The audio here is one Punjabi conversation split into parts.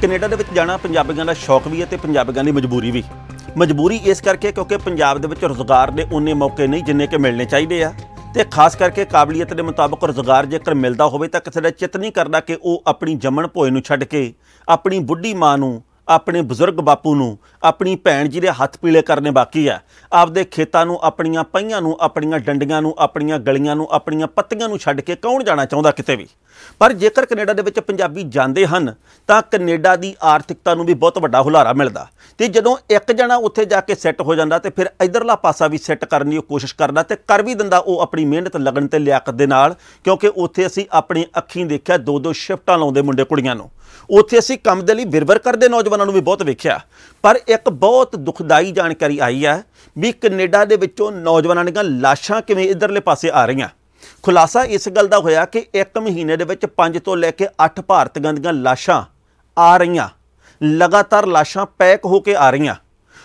ਕੈਨੇਡਾ ਦੇ ਵਿੱਚ ਜਾਣਾ ਪੰਜਾਬੀਆਂ ਦਾ ਸ਼ੌਕ ਵੀ ਹੈ ਤੇ ਪੰਜਾਬੀਆਂ ਦੀ ਮਜਬੂਰੀ ਵੀ ਮਜਬੂਰੀ ਇਸ ਕਰਕੇ ਕਿਉਂਕਿ ਪੰਜਾਬ ਦੇ ਵਿੱਚ ਰੋਜ਼ਗਾਰ ਦੇ ਉਨੇ ਮੌਕੇ ਨਹੀਂ ਜਿੰਨੇ ਕਿ ਮਿਲਣੇ ਚਾਹੀਦੇ ਆ ਤੇ ਖਾਸ ਕਰਕੇ ਕਾਬਲੀਅਤ ਦੇ ਮੁਤਾਬਕ ਰੋਜ਼ਗਾਰ ਜੇਕਰ ਮਿਲਦਾ ਹੋਵੇ ਤਾਂ ਕਿਸੇ ਦਾ ਚਿਤ ਨਹੀਂ ਕਰਦਾ ਕਿ ਉਹ ਆਪਣੀ ਜੰਮਣ ਭੋਏ ਨੂੰ ਛੱਡ ਕੇ ਆਪਣੀ ਬੁੱਢੀ ਮਾਂ ਨੂੰ ਆਪਣੇ ਬਜ਼ੁਰਗ ਬਾਪੂ ਨੂੰ ਆਪਣੀ ਭੈਣ ਜੀ ਦੇ ਹੱਥ ਪੀਲੇ ਕਰਨੇ ਬਾਕੀ ਆ ਆਪਦੇ ਖੇਤਾਂ ਨੂੰ ਆਪਣੀਆਂ ਪਈਆਂ ਨੂੰ ਆਪਣੀਆਂ ਡੰਡੀਆਂ ਨੂੰ ਆਪਣੀਆਂ ਗਲੀਆਂ ਨੂੰ ਆਪਣੀਆਂ ਪੱਤੀਆਂ ਨੂੰ ਛੱਡ ਕੇ ਕੌਣ ਜਾਣਾ ਚਾਹੁੰਦਾ ਕਿਤੇ ਵੀ ਪਰ ਜੇਕਰ ਕੈਨੇਡਾ ਦੇ ਵਿੱਚ ਪੰਜਾਬੀ ਜਾਂਦੇ ਹਨ ਤਾਂ ਕੈਨੇਡਾ ਦੀ ਆਰਥਿਕਤਾ ਨੂੰ ਵੀ ਬਹੁਤ ਵੱਡਾ ਹੁਲਾਰਾ ਮਿਲਦਾ ਤੇ ਜਦੋਂ ਇੱਕ ਜਣਾ ਉੱਥੇ ਜਾ ਕੇ ਸੈੱਟ ਹੋ ਜਾਂਦਾ ਤੇ ਫਿਰ ਇਧਰਲਾ ਪਾਸਾ ਵੀ ਸੈੱਟ ਕਰਨ ਦੀ ਕੋਸ਼ਿਸ਼ ਕਰਦਾ ਤੇ ਕਰ ਵੀ ਦਿੰਦਾ ਉਹ ਆਪਣੀ ਮਿਹਨਤ ਲਗਨ ਤੇ ਲਿਆਕਤ ਦੇ ਨਾਲ ਕਿਉਂਕਿ ਉੱਥੇ ਅਸੀਂ ਆਪਣੀ ਅੱਖੀਂ ਦੇਖਿਆ ਦੋ ਦੋ ਸ਼ਿਫਟਾਂ ਲਾਉਂਦੇ ਮੁੰਡੇ ਕੁੜੀਆਂ ਨੂੰ ਉੱਥੇ ਅਸੀਂ ਕੰਮ ਦੇ ਲਈ ਵਿਰਵਰ ਕਰਦੇ ਨੌਜਵਾਨ ਉਹਨਾਂ ਨੂੰ ਵੀ ਬਹੁਤ ਵੇਖਿਆ ਪਰ ਇੱਕ ਬਹੁਤ ਦੁਖਦਾਈ ਜਾਣਕਾਰੀ ਆਈ ਹੈ ਵੀ ਕੈਨੇਡਾ ਦੇ ਵਿੱਚੋਂ ਨੌਜਵਾਨਾਂ ਦੀਆਂ ਲਾਸ਼ਾਂ ਕਿਵੇਂ ਇਧਰਲੇ ਪਾਸੇ ਆ ਰਹੀਆਂ ਖੁਲਾਸਾ ਇਸ ਗੱਲ ਦਾ ਹੋਇਆ ਕਿ ਇੱਕ ਮਹੀਨੇ ਦੇ ਵਿੱਚ 5 ਤੋਂ ਲੈ ਕੇ 8 ਭਾਰਤ ਗੰਦੀਆਂ ਲਾਸ਼ਾਂ ਆ ਰਹੀਆਂ ਲਗਾਤਾਰ ਲਾਸ਼ਾਂ ਪੈਕ ਹੋ ਕੇ ਆ ਰਹੀਆਂ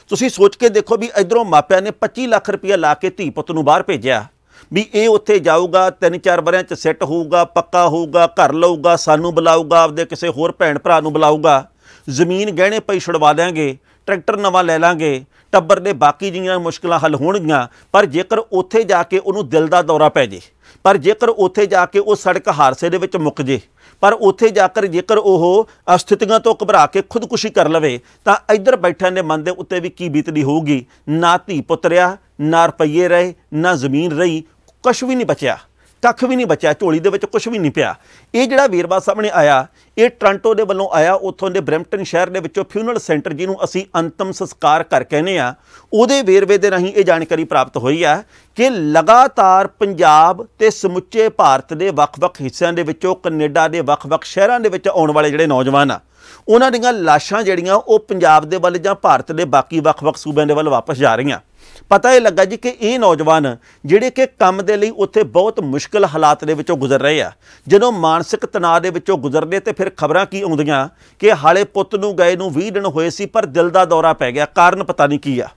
ਤੁਸੀਂ ਸੋਚ ਕੇ ਦੇਖੋ ਵੀ ਇਧਰੋਂ ਮਾਪਿਆਂ ਨੇ 25 ਲੱਖ ਰੁਪਇਆ ਲਾ ਕੇ ਧੀ ਪੁੱਤ ਨੂੰ ਬਾਹਰ ਭੇਜਿਆ ਵੀ ਇਹ ਉੱਥੇ ਜਾਊਗਾ ਤਿੰਨ ਚਾਰ ਵਰਿਆਂ 'ਚ ਸੈੱਟ ਹੋਊਗਾ ਪੱਕਾ ਹੋਊਗਾ ਘਰ ਲਊਗਾ ਸਾਨੂੰ ਬੁਲਾਊਗਾ ਆਪਦੇ ਕਿਸੇ ਹੋਰ ਭੈਣ ਭਰਾ ਨੂੰ ਬੁਲਾਊਗਾ ਜ਼ਮੀਨ ਗਹਿਣੇ ਪਈ ਛੁਡਵਾ ਦੇਾਂਗੇ ਟਰੈਕਟਰ ਨਵਾਂ ਲੈ ਲਾਂਗੇ ਟੱਬਰ ਦੇ ਬਾਕੀ ਜੀਆਂ ਮੁਸ਼ਕਲਾਂ ਹੱਲ ਹੋਣਗੀਆਂ ਪਰ ਜੇਕਰ ਉੱਥੇ ਜਾ ਕੇ ਉਹਨੂੰ ਦਿਲ ਦਾ ਦੌਰਾ ਪੈ ਜੇ ਪਰ ਜੇਕਰ ਉੱਥੇ ਜਾ ਕੇ ਉਹ ਸੜਕ ਹਾਦਸੇ ਦੇ ਵਿੱਚ ਮੁੱਕ ਜੇ ਪਰ ਉੱਥੇ ਜਾ ਕੇ ਜੇਕਰ ਉਹ ਅਸਥਿਤੀਆਂ ਤੋਂ ਘਬਰਾ ਕੇ ਖੁਦਕੁਸ਼ੀ ਕਰ ਲਵੇ ਤਾਂ ਇੱਧਰ ਬੈਠਿਆਂ ਦੇ ਮਨ ਦੇ ਉੱਤੇ ਵੀ ਕੀ ਬੀਤਦੀ ਹੋਊਗੀ ਨਾ ਧੀ ਪੁੱਤਰਿਆ ਨਾ ਰੁਪਈਏ ਰਹੇ ਨਾ ਜ਼ਮੀਨ ਰਹੀ ਕੁਛ ਵੀ ਨਹੀਂ ਬਚਿਆ ਕੱਖ ਵੀ ਨਹੀਂ ਬਚਿਆ ਝੋਲੀ ਦੇ ਵਿੱਚ ਕੁਝ ਵੀ ਨਹੀਂ ਪਿਆ ਇਹ ਜਿਹੜਾ ਵੇਰਵਾ ਸਾਹਮਣੇ ਆਇਆ ਇਹ ਟ੍ਰਾਂਟੋ ਦੇ ਵੱਲੋਂ ਆਇਆ ਉੱਥੋਂ ਦੇ ਬ੍ਰੈਂਪਟਨ ਸ਼ਹਿਰ ਦੇ ਵਿੱਚੋਂ ਫਿਊਨਰਲ ਸੈਂਟਰ ਜਿਹਨੂੰ ਅਸੀਂ ਅੰਤਮ ਸੰਸਕਾਰ ਕਰ ਕਹਿੰਦੇ ਆ ਉਹਦੇ ਵੇਰਵੇ ਦੇ ਰਹੀਂ ਇਹ ਜਾਣਕਾਰੀ ਪ੍ਰਾਪਤ ਹੋਈ ਆ ਕਿ ਲਗਾਤਾਰ ਪੰਜਾਬ ਤੇ ਸਮੁੱਚੇ ਭਾਰਤ ਦੇ ਵੱਖ-ਵੱਖ ਹਿੱਸਿਆਂ ਦੇ ਵਿੱਚੋਂ ਕੈਨੇਡਾ ਦੇ ਵੱਖ-ਵੱਖ ਸ਼ਹਿਰਾਂ ਦੇ ਵਿੱਚ ਆਉਣ ਵਾਲੇ ਜਿਹੜੇ ਨੌਜਵਾਨ ਆ ਉਹਨਾਂ ਦੀਆਂ ਲਾਸ਼ਾਂ ਜਿਹੜੀਆਂ ਉਹ ਪੰਜਾਬ ਦੇ ਵੱਲ ਜਾਂ ਭਾਰਤ ਦੇ ਬਾਕੀ ਵੱਖ-ਵੱਖ ਸੂਬਿਆਂ ਦੇ ਵੱਲ ਵਾਪਸ ਜਾ ਰਹੀਆਂ ਪਤਾ ਇਹ ਲੱਗਾ ਜੀ ਕਿ ਇਹ ਨੌਜਵਾਨ ਜਿਹੜੇ ਕਿ ਕੰਮ ਦੇ ਲਈ ਉੱਥੇ ਬਹੁਤ ਮੁਸ਼ਕਲ ਹਾਲਾਤ ਦੇ ਵਿੱਚੋਂ ਗੁਜ਼ਰ ਰਹੇ ਆ ਜਦੋਂ ਮਾਨਸਿਕ ਤਣਾਅ ਦੇ ਵਿੱਚੋਂ ਗੁਜ਼ਰਦੇ ਤੇ ਫਿਰ ਖਬਰਾਂ ਕੀ ਆਉਂਦੀਆਂ ਕਿ ਹਾਲੇ ਪੁੱਤ ਨੂੰ ਗਏ ਨੂੰ 20 ਦਿਨ ਹੋਏ ਸੀ ਪਰ ਦਿਲ ਦਾ ਦੌਰਾ ਪੈ ਗਿਆ ਕਾਰਨ ਪਤਾ ਨਹੀਂ ਕੀ ਆ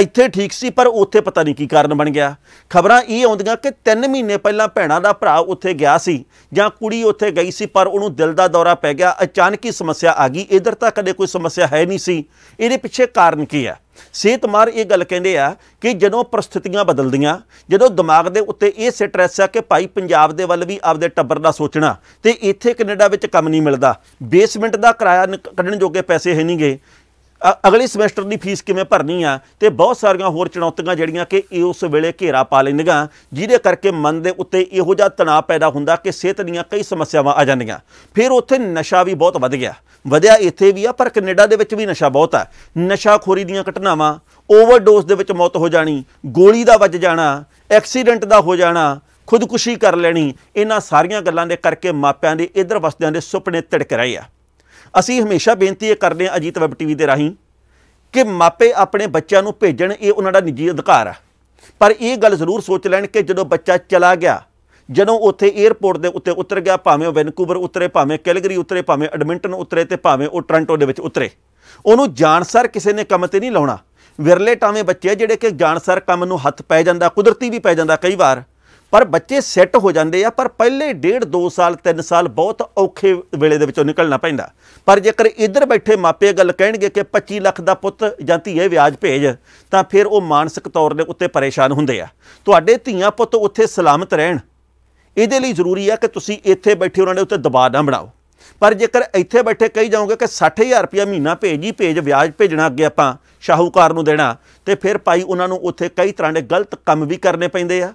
ਇੱਥੇ ਠੀਕ ਸੀ ਪਰ ਉੱਥੇ ਪਤਾ ਨਹੀਂ ਕੀ ਕਾਰਨ ਬਣ ਗਿਆ ਖਬਰਾਂ ਇਹ ਆਉਂਦੀਆਂ ਕਿ 3 ਮਹੀਨੇ ਪਹਿਲਾਂ ਭੈਣਾ ਦਾ ਭਰਾ ਉੱਥੇ ਗਿਆ ਸੀ ਜਾਂ ਕੁੜੀ ਉੱਥੇ ਗਈ ਸੀ ਪਰ ਉਹਨੂੰ ਦਿਲ ਦਾ ਦੌਰਾ ਪੈ ਗਿਆ ਅਚਾਨਕ ਹੀ ਸਮੱਸਿਆ ਆ ਗਈ ਇਧਰ ਤਾਂ ਕਦੇ ਕੋਈ ਸਮੱਸਿਆ ਹੈ ਨਹੀਂ ਸੀ ਇਹਦੇ ਪਿੱਛੇ ਕਾਰਨ ਕੀ ਹੈ ਸਿਹਤਮਾਰ ਇਹ ਗੱਲ ਕਹਿੰਦੇ ਆ ਕਿ ਜਦੋਂ ਪ੍ਰਸਥਿਤੀਆਂ ਬਦਲਦੀਆਂ ਜਦੋਂ ਦਿਮਾਗ ਦੇ ਉੱਤੇ ਇਹ ਸਟ੍ਰੈਸ ਆ ਕਿ ਭਾਈ ਪੰਜਾਬ ਦੇ ਵੱਲ ਵੀ ਆਪਦੇ ਟੱਬਰ ਦਾ ਸੋਚਣਾ ਤੇ ਇੱਥੇ ਕੈਨੇਡਾ ਵਿੱਚ ਕੰਮ ਨਹੀਂ ਮਿਲਦਾ ਬੇਸਮੈਂਟ ਦਾ ਕਿਰਾਇਆ ਕੱਢਣ ਜੋਗੇ ਪੈਸੇ ਹੈ ਨਹੀਂਗੇ ਅਗਲੇ ਸਮੈਸਟਰ ਦੀ ਫੀਸ ਕਿਵੇਂ ਭਰਨੀ ਆ ਤੇ ਬਹੁਤ ਸਾਰੀਆਂ ਹੋਰ ਚੁਣੌਤੀਆਂ ਜਿਹੜੀਆਂ ਕਿ ਉਸ ਵੇਲੇ ਘੇਰਾ ਪਾ ਲੈਂਦੀਆਂ ਜਿਹਦੇ ਕਰਕੇ ਮਨ ਦੇ ਉੱਤੇ ਇਹੋ ਜਿਹਾ ਤਣਾਅ ਪੈਦਾ ਹੁੰਦਾ ਕਿ ਸਿਹਤ ਦੀਆਂ ਕਈ ਸਮੱਸਿਆਵਾਂ ਆ ਜਾਂਦੀਆਂ ਫਿਰ ਉੱਥੇ ਨਸ਼ਾ ਵੀ ਬਹੁਤ ਵੱਧ ਗਿਆ ਵਧਿਆ ਇੱਥੇ ਵੀ ਆ ਪਰ ਕੈਨੇਡਾ ਦੇ ਵਿੱਚ ਵੀ ਨਸ਼ਾ ਬਹੁਤ ਆ ਨਸ਼ਾਖੋਰੀ ਦੀਆਂ ਘਟਨਾਵਾਂ ਓਵਰਡੋਸ ਦੇ ਵਿੱਚ ਮੌਤ ਹੋ ਜਾਣੀ ਗੋਲੀ ਦਾ ਵੱਜ ਜਾਣਾ ਐਕਸੀਡੈਂਟ ਦਾ ਹੋ ਜਾਣਾ ਖੁਦਕੁਸ਼ੀ ਕਰ ਲੈਣੀ ਇਹਨਾਂ ਸਾਰੀਆਂ ਗੱਲਾਂ ਦੇ ਕਰਕੇ ਮਾਪਿਆਂ ਦੇ ਇਧਰ ਵਸਦਿਆਂ ਦੇ ਸੁਪਨੇ ਟੜਕ ਰਹੇ ਆ ਅਸੀਂ ਹਮੇਸ਼ਾ ਬੇਨਤੀ ਇਹ ਕਰਦੇ ਹਾਂ ਅਜੀਤ ਵੈਬ ਟੀਵੀ ਦੇ ਰਾਹੀਂ ਕਿ ਮਾਪੇ ਆਪਣੇ ਬੱਚਿਆਂ ਨੂੰ ਭੇਜਣ ਇਹ ਉਹਨਾਂ ਦਾ ਨਿੱਜੀ ਅਧਿਕਾਰ ਆ ਪਰ ਇਹ ਗੱਲ ਜ਼ਰੂਰ ਸੋਚ ਲੈਣ ਕਿ ਜਦੋਂ ਬੱਚਾ ਚਲਾ ਗਿਆ ਜਦੋਂ ਉੱਥੇ 에어ਪੋਰਟ ਦੇ ਉੱਤੇ ਉਤਰ ਗਿਆ ਭਾਵੇਂ ਵੈਨਕੂਵਰ ਉਤਰੇ ਭਾਵੇਂ ਕੈਲਗਰੀ ਉਤਰੇ ਭਾਵੇਂ ਐਡਮਿੰਟਨ ਉਤਰੇ ਤੇ ਭਾਵੇਂ ਉਹ ਟ੍ਰਾਂਟੋ ਦੇ ਵਿੱਚ ਉਤਰੇ ਉਹਨੂੰ ਜਾਣਸਰ ਕਿਸੇ ਨੇ ਕੰਮ ਤੇ ਨਹੀਂ ਲਾਉਣਾ ਵਿਰਲੇ ਟਾਵੇਂ ਬੱਚੇ ਜਿਹੜੇ ਕਿ ਜਾਣਸਰ ਕੰਮ ਨੂੰ ਹੱਥ ਪੈ ਜਾਂਦਾ ਕੁਦਰਤੀ ਵੀ ਪੈ ਜਾਂਦਾ ਕਈ ਵਾਰ ਪਰ ਬੱਚੇ ਸੈੱਟ ਹੋ ਜਾਂਦੇ ਆ ਪਰ ਪਹਿਲੇ ਡੇਢ 2 ਸਾਲ 3 ਸਾਲ ਬਹੁਤ ਔਖੇ ਵੇਲੇ ਦੇ ਵਿੱਚੋਂ ਨਿਕਲਣਾ ਪੈਂਦਾ ਪਰ ਜੇਕਰ ਇੱਧਰ ਬੈਠੇ ਮਾਪੇ ਗੱਲ ਕਹਿਣਗੇ ਕਿ 25 ਲੱਖ ਦਾ ਪੁੱਤ ਜਾਂ ਧੀਏ ਵਿਆਜ ਭੇਜ ਤਾਂ ਫਿਰ ਉਹ ਮਾਨਸਿਕ ਤੌਰ ਦੇ ਉੱਤੇ ਪਰੇਸ਼ਾਨ ਹੁੰਦੇ ਆ ਤੁਹਾਡੇ ਧੀਆਂ ਪੁੱਤ ਉੱਥੇ ਸਲਾਮਤ ਰਹਿਣ ਇਹਦੇ ਲਈ ਜ਼ਰੂਰੀ ਆ ਕਿ ਤੁਸੀਂ ਇੱਥੇ ਬੈਠੇ ਉਹਨਾਂ ਦੇ ਉੱਤੇ ਦਬਾਅ ਨਾ ਬਣਾਓ ਪਰ ਜੇਕਰ ਇੱਥੇ ਬੈਠੇ ਕਹੀ ਜਾਓਗੇ ਕਿ 60000 ਰੁਪਏ ਮਹੀਨਾ ਭੇਜੀ ਭੇਜ ਵਿਆਜ ਭੇਜਣਾ ਅੱਗੇ ਆਪਾਂ ਸ਼ਾਹੂਕਾਰ ਨੂੰ ਦੇਣਾ ਤੇ ਫਿਰ ਭਾਈ ਉਹਨਾਂ ਨੂੰ ਉੱਥੇ ਕਈ ਤਰ੍ਹਾਂ ਦੇ ਗਲਤ ਕੰਮ ਵੀ ਕਰਨੇ ਪੈਂਦੇ ਆ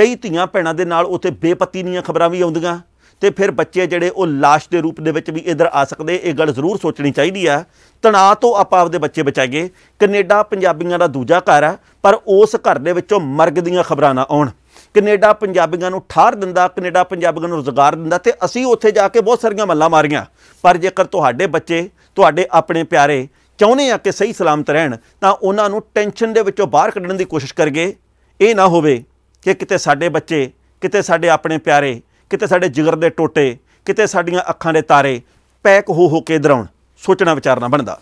ਕਈ ਧੀਆਂ ਭੈਣਾਂ ਦੇ ਨਾਲ ਉੱਥੇ ਬੇਪਤੀ ਦੀਆਂ ਖਬਰਾਂ ਵੀ ਆਉਂਦੀਆਂ ਤੇ ਫਿਰ ਬੱਚੇ ਜਿਹੜੇ ਉਹ লাশ ਦੇ ਰੂਪ ਦੇ ਵਿੱਚ ਵੀ ਇਧਰ ਆ ਸਕਦੇ ਇਹ ਗੱਲ ਜ਼ਰੂਰ ਸੋਚਣੀ ਚਾਹੀਦੀ ਆ ਤਣਾਅ ਤੋਂ ਆਪਾਂ ਆਪਦੇ ਬੱਚੇ ਬਚਾਈਏ ਕੈਨੇਡਾ ਪੰਜਾਬੀਆਂ ਦਾ ਦੂਜਾ ਘਰ ਆ ਪਰ ਉਸ ਘਰ ਦੇ ਵਿੱਚੋਂ ਮਰਗ ਦੀਆਂ ਖਬਰਾਂ ਨਾ ਆਉਣ ਕੈਨੇਡਾ ਪੰਜਾਬੀਆਂ ਨੂੰ ਠਾਰ ਦਿੰਦਾ ਕੈਨੇਡਾ ਪੰਜਾਬੀਆਂ ਨੂੰ ਰੋਜ਼ਗਾਰ ਦਿੰਦਾ ਤੇ ਅਸੀਂ ਉੱਥੇ ਜਾ ਕੇ ਬਹੁਤ ਸਾਰੀਆਂ ਮੱਲਾਂ ਮਾਰੀਆਂ ਪਰ ਜੇਕਰ ਤੁਹਾਡੇ ਬੱਚੇ ਤੁਹਾਡੇ ਆਪਣੇ ਪਿਆਰੇ ਚਾਹੁੰਦੇ ਆ ਕਿ ਸਹੀ ਸਲਾਮਤ ਰਹਿਣ ਤਾਂ ਉਹਨਾਂ ਨੂੰ ਟੈਨਸ਼ਨ ਦੇ ਵਿੱਚੋਂ ਬਾਹਰ ਕੱਢਣ ਦੀ ਕੋਸ਼ਿਸ਼ ਕਰਗੇ ਇਹ ਨਾ ਹੋਵੇ ਕਿ ਕਿਤੇ ਸਾਡੇ ਬੱਚੇ ਕਿਤੇ ਸਾਡੇ ਆਪਣੇ ਪਿਆਰੇ ਕਿਤੇ ਸਾਡੇ ਜਿਗਰ ਦੇ ਟੋਟੇ ਕਿਤੇ ਸਾਡੀਆਂ ਅੱਖਾਂ ਦੇ ਤਾਰੇ ਪੈਕ ਹੋ ਹੋ ਕੇ ਦਰਾਉਣ ਸੋਚਣਾ ਵਿਚਾਰਨਾ ਬਣਦਾ